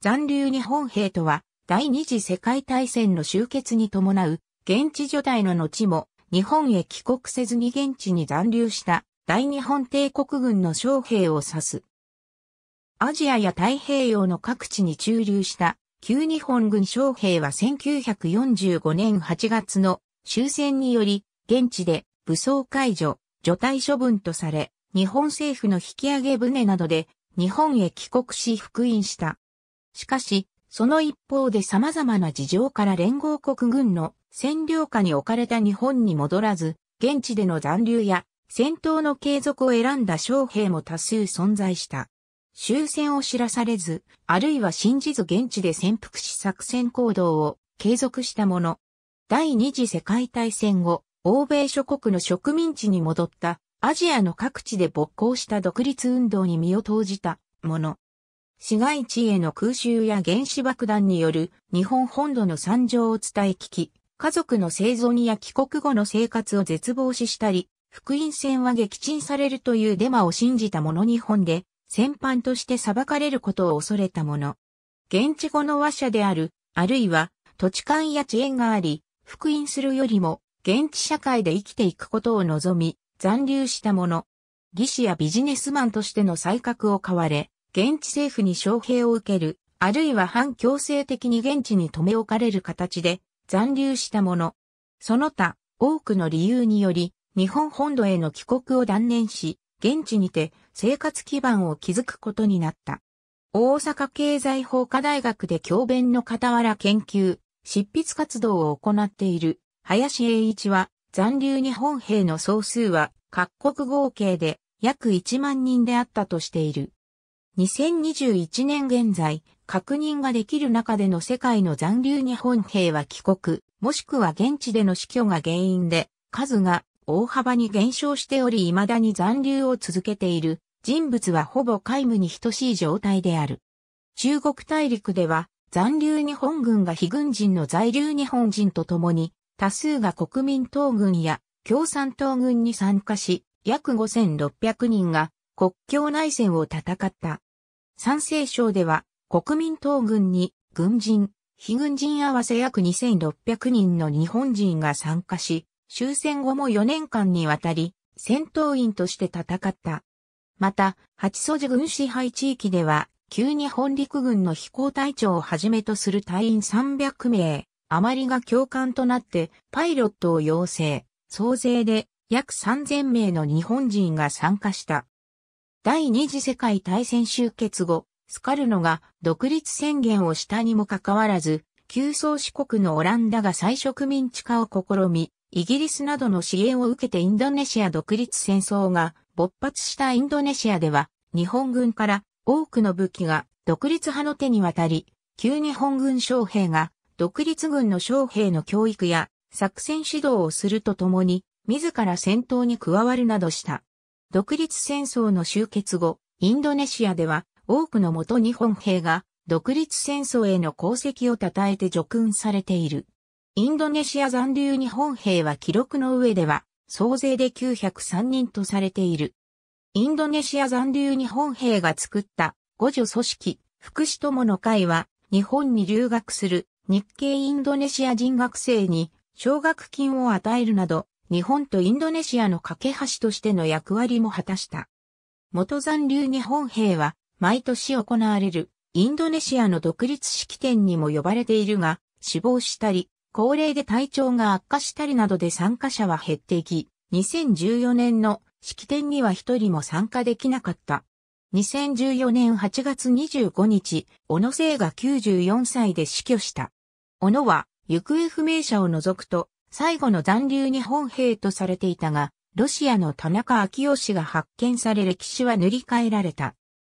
残留日本兵とは、第二次世界大戦の終結に伴う、現地除隊の後も、日本へ帰国せずに現地に残留した大日本帝国軍の将兵を指す。アジアや太平洋の各地に駐留した旧日本軍将兵は1945年8月の終戦により現地で武装解除、除隊処分とされ、日本政府の引き上げ船などで日本へ帰国し復員した。しかし、その一方で様々な事情から連合国軍の占領下に置かれた日本に戻らず、現地での残留や戦闘の継続を選んだ将兵も多数存在した。終戦を知らされず、あるいは信じず現地で潜伏し作戦行動を継続したもの。第二次世界大戦後、欧米諸国の植民地に戻ったアジアの各地で勃興した独立運動に身を投じたもの。市街地への空襲や原子爆弾による日本本土の惨状を伝え聞き、家族の生存や帰国後の生活を絶望視したり、福音戦は撃沈されるというデマを信じた者日本で、戦犯として裁かれることを恐れた者。現地語の話者である、あるいは土地勘や知恵があり、福音するよりも現地社会で生きていくことを望み、残留した者。技師やビジネスマンとしての才覚を買われ、現地政府に招聘を受ける、あるいは反強制的に現地に留め置かれる形で残留したもの。その他、多くの理由により、日本本土への帰国を断念し、現地にて生活基盤を築くことになった。大阪経済法科大学で教鞭の傍ら研究、執筆活動を行っている林英一は残留日本兵の総数は各国合計で約1万人であったとしている。2021年現在、確認ができる中での世界の残留日本兵は帰国、もしくは現地での死去が原因で、数が大幅に減少しており未だに残留を続けている人物はほぼ皆無に等しい状態である。中国大陸では残留日本軍が非軍人の在留日本人と共に多数が国民党軍や共産党軍に参加し約5600人が国境内戦を戦った。山西省では国民党軍に軍人、非軍人合わせ約2600人の日本人が参加し、終戦後も4年間にわたり戦闘員として戦った。また、八祖寺軍支配地域では、旧日本陸軍の飛行隊長をはじめとする隊員300名、余りが教官となってパイロットを養成、総勢で約3000名の日本人が参加した。第二次世界大戦終結後、スカルノが独立宣言をしたにもかかわらず、旧宗主国のオランダが再植民地化を試み、イギリスなどの支援を受けてインドネシア独立戦争が勃発したインドネシアでは、日本軍から多くの武器が独立派の手に渡り、旧日本軍将兵が独立軍の将兵の教育や作戦指導をするとともに、自ら戦闘に加わるなどした。独立戦争の終結後、インドネシアでは多くの元日本兵が独立戦争への功績を称えて除勲されている。インドネシア残留日本兵は記録の上では総勢で903人とされている。インドネシア残留日本兵が作った五助組織、福祉友の会は日本に留学する日系インドネシア人学生に奨学金を与えるなど日本とインドネシアの架け橋としての役割も果たした。元残留日本兵は毎年行われるインドネシアの独立式典にも呼ばれているが、死亡したり、高齢で体調が悪化したりなどで参加者は減っていき、2014年の式典には一人も参加できなかった。2014年8月25日、小野生が94歳で死去した。小野は行方不明者を除くと最後の残留日本兵とされていたが、ロシアの田中昭氏が発見され歴史は塗り替えられた。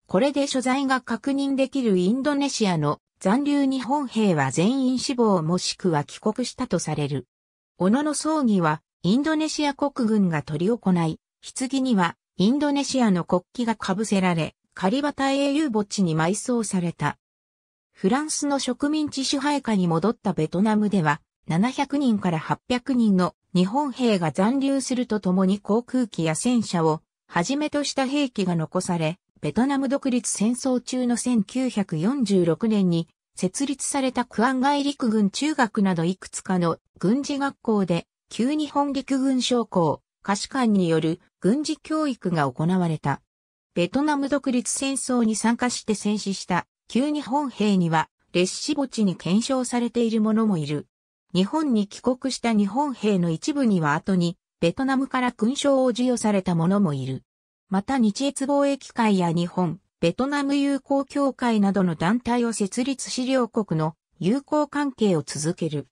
これで所在が確認できるインドネシアの残留日本兵は全員死亡もしくは帰国したとされる。小野の葬儀はインドネシア国軍が取り行い、棺にはインドネシアの国旗が被せられ、カリバタ英雄墓地に埋葬された。フランスの植民地支配下に戻ったベトナムでは、700人から800人の日本兵が残留するとともに航空機や戦車をはじめとした兵器が残され、ベトナム独立戦争中の1946年に設立されたクアンガイ陸軍中学などいくつかの軍事学校で旧日本陸軍将校、歌士官による軍事教育が行われた。ベトナム独立戦争に参加して戦死した旧日本兵には、列死墓地に検証されている者もいる。日本に帰国した日本兵の一部には後に、ベトナムから勲章を授与された者もいる。また日越貿易会や日本、ベトナム友好協会などの団体を設立し両国の友好関係を続ける。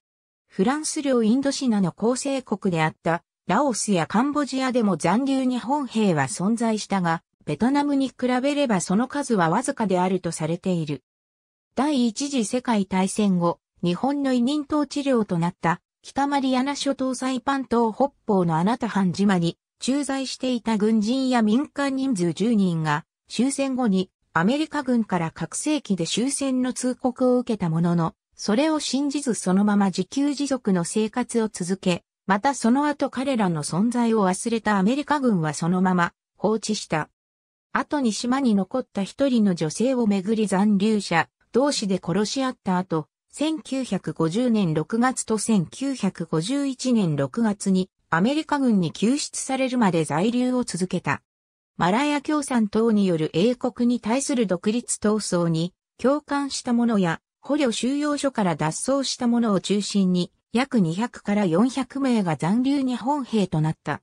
フランス領インドシナの構成国であったラオスやカンボジアでも残留日本兵は存在したが、ベトナムに比べればその数はわずかであるとされている。第一次世界大戦後、日本の委任統治領となった北マリアナ諸島サイパン島北方のアナタハン島に駐在していた軍人や民間人数10人が終戦後にアメリカ軍から拡声機で終戦の通告を受けたものの、それを信じずそのまま自給自足の生活を続け、またその後彼らの存在を忘れたアメリカ軍はそのまま放置した。後に島に残った一人の女性をめぐり残留者同士で殺し合った後、1950年6月と1951年6月にアメリカ軍に救出されるまで在留を続けた。マラヤ共産党による英国に対する独立闘争に共感した者や捕虜収容所から脱走した者を中心に約200から400名が残留日本兵となった。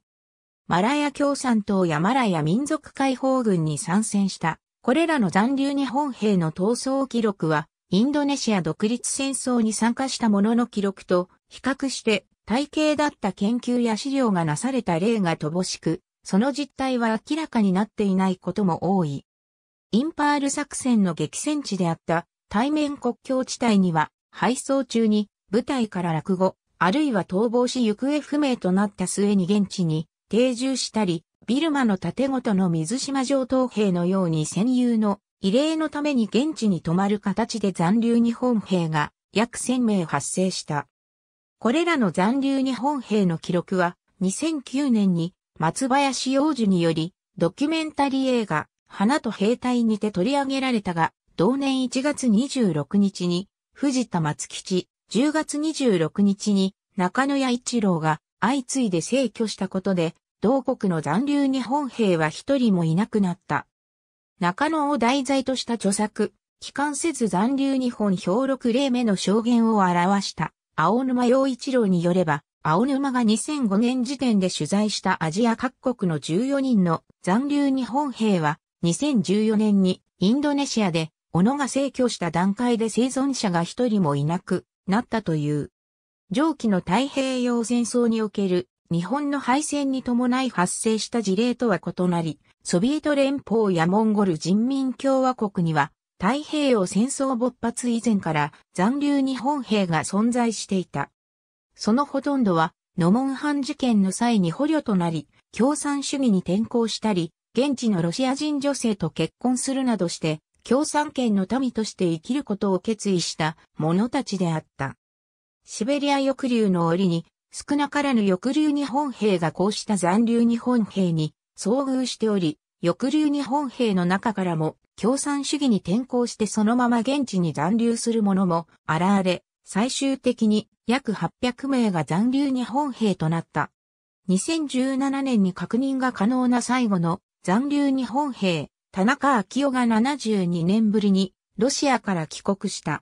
マラヤ共産党やマラヤ民族解放軍に参戦した。これらの残留日本兵の闘争記録はインドネシア独立戦争に参加した者の記録と比較して体系だった研究や資料がなされた例が乏しく、その実態は明らかになっていないことも多い。インパール作戦の激戦地であった対面国境地帯には、配送中に部隊から落語、あるいは逃亡し行方不明となった末に現地に定住したり、ビルマの建ごとの水島上等兵のように戦友の慰霊のために現地に泊まる形で残留日本兵が約1000名発生した。これらの残留日本兵の記録は2009年に松林洋樹によりドキュメンタリー映画花と兵隊にて取り上げられたが同年1月26日に藤田松吉10月26日に中野屋一郎が相次いで逝去したことで同国の残留日本兵は一人もいなくなった。中野を題材とした著作、帰還せず残留日本表録例目の証言を表した青沼洋一郎によれば、青沼が2005年時点で取材したアジア各国の14人の残留日本兵は、2014年にインドネシアで、小野が逝去した段階で生存者が一人もいなくなったという。上記の太平洋戦争における日本の敗戦に伴い発生した事例とは異なり、ソビエト連邦やモンゴル人民共和国には、太平洋戦争勃発以前から残留日本兵が存在していた。そのほとんどは、ノモンハン事件の際に捕虜となり、共産主義に転向したり、現地のロシア人女性と結婚するなどして、共産圏の民として生きることを決意した者たちであった。シベリア抑留の折に、少なからぬ抑留日本兵がこうした残留日本兵に遭遇しており、抑留日本兵の中からも共産主義に転向してそのまま現地に残留する者も現れ、最終的に約800名が残留日本兵となった。2017年に確認が可能な最後の残留日本兵、田中昭夫が72年ぶりにロシアから帰国した。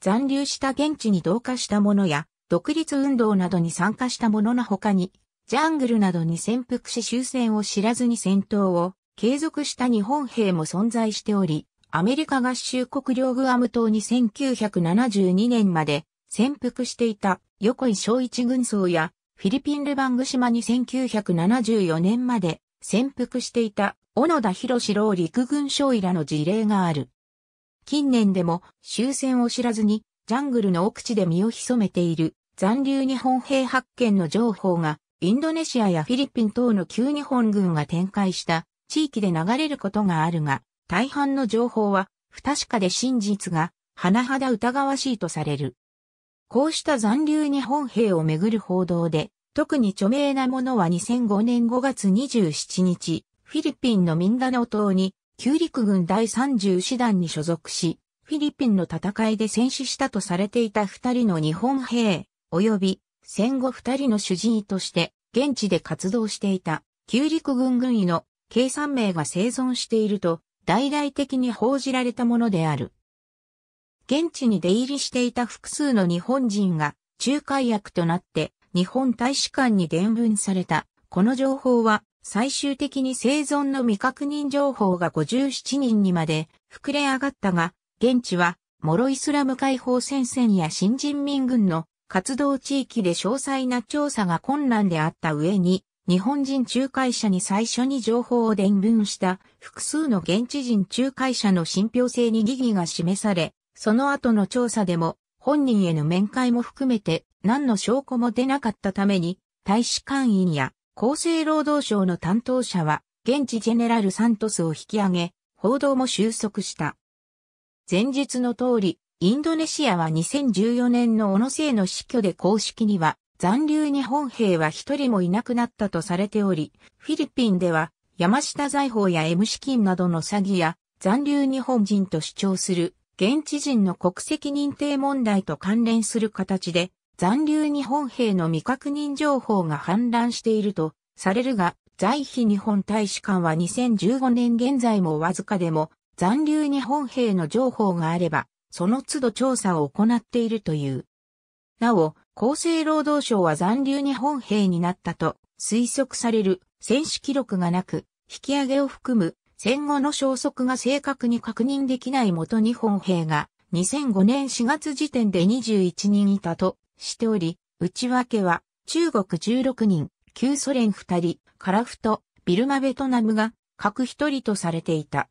残留した現地に同化した者や独立運動などに参加した者の他にジャングルなどに潜伏し終戦を知らずに戦闘を継続した日本兵も存在しており、アメリカ合衆国領グアム島に1972年まで潜伏していた横井昭一軍曹やフィリピンルバング島に1974年まで潜伏していた小野田博士郎陸軍将医らの事例がある。近年でも終戦を知らずにジャングルの奥地で身を潜めている残留日本兵発見の情報がインドネシアやフィリピン等の旧日本軍が展開した地域で流れることがあるが、大半の情報は不確かで真実が甚だ疑わしいとされる。こうした残留日本兵をめぐる報道で、特に著名なものは2005年5月27日、フィリピンのミンダナオ島に、旧陸軍第30師団に所属し、フィリピンの戦いで戦死したとされていた二人の日本兵、及び戦後二人の主治医として現地で活動していた旧陸軍軍医の計算名が生存していると大々的に報じられたものである。現地に出入りしていた複数の日本人が仲介役となって日本大使館に伝聞された。この情報は最終的に生存の未確認情報が57人にまで膨れ上がったが、現地はモロイスラム解放戦線や新人民軍の活動地域で詳細な調査が困難であった上に、日本人仲介者に最初に情報を伝聞した複数の現地人仲介者の信憑性に疑義が示され、その後の調査でも本人への面会も含めて何の証拠も出なかったために、大使館員や厚生労働省の担当者は現地ジェネラルサントスを引き上げ、報道も収束した。前日の通り、インドネシアは2014年の小野生の死去で公式には残留日本兵は一人もいなくなったとされており、フィリピンでは山下財宝や M 資金などの詐欺や残留日本人と主張する現地人の国籍認定問題と関連する形で残留日本兵の未確認情報が氾濫しているとされるが、在非日本大使館は2015年現在もわずかでも残留日本兵の情報があればその都度調査を行っているという。なお、厚生労働省は残留日本兵になったと推測される戦死記録がなく、引き上げを含む戦後の消息が正確に確認できない元日本兵が2005年4月時点で21人いたとしており、内訳は中国16人、旧ソ連2人、カラフト、ビルマベトナムが各1人とされていた。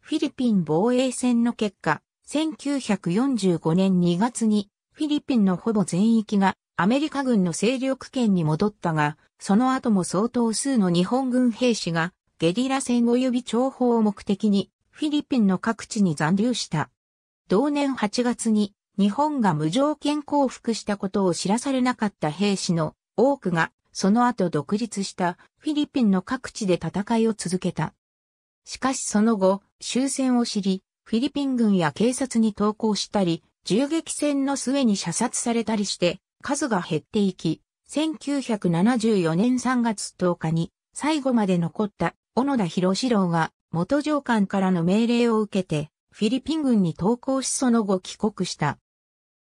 フィリピン防衛戦の結果、1945年2月にフィリピンのほぼ全域がアメリカ軍の勢力圏に戻ったが、その後も相当数の日本軍兵士がゲリラ戦及び諜報を目的にフィリピンの各地に残留した。同年8月に日本が無条件降伏したことを知らされなかった兵士の多くがその後独立したフィリピンの各地で戦いを続けた。しかしその後終戦を知りフィリピン軍や警察に投降したり、銃撃戦の末に射殺されたりして、数が減っていき、1974年3月10日に最後まで残った小野田博士郎が元上官からの命令を受けてフィリピン軍に投降しその後帰国した。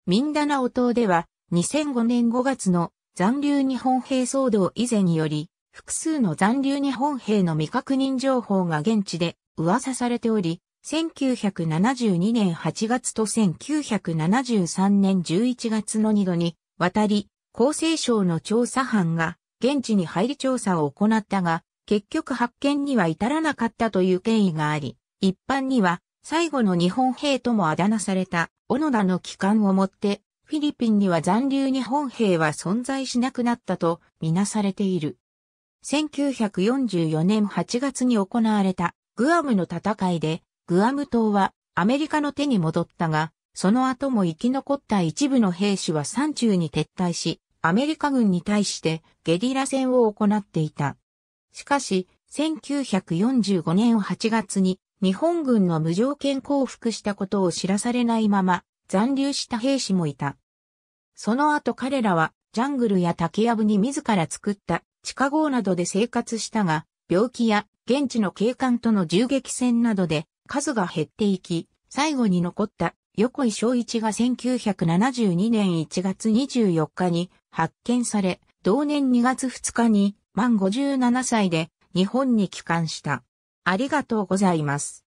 ミンダナオ島では2005年5月の残留日本兵騒動以前により複数の残留日本兵の未確認情報が現地で噂されており1972年8月と1973年11月の2度に渡り、厚生省の調査班が現地に入り調査を行ったが、結局発見には至らなかったという経緯があり、一般には最後の日本兵ともあだ名された小野田の帰還をもって、フィリピンには残留日本兵は存在しなくなったとみなされている。1944年8月に行われたグアムの戦いでグアム島はアメリカの手に戻ったが、その後も生き残った一部の兵士は山中に撤退し、アメリカ軍に対してゲリラ戦を行っていた。しかし、1945年8月に日本軍の無条件降伏したことを知らされないまま残留した兵士もいた。その後彼らはジャングルや竹やぶに自ら作った地下壕などで生活したが、病気や現地の警官との銃撃戦などで数が減っていき、最後に残った横井正一が1972年1月24日に発見され、同年2月2日に満57歳で日本に帰還した。ありがとうございます。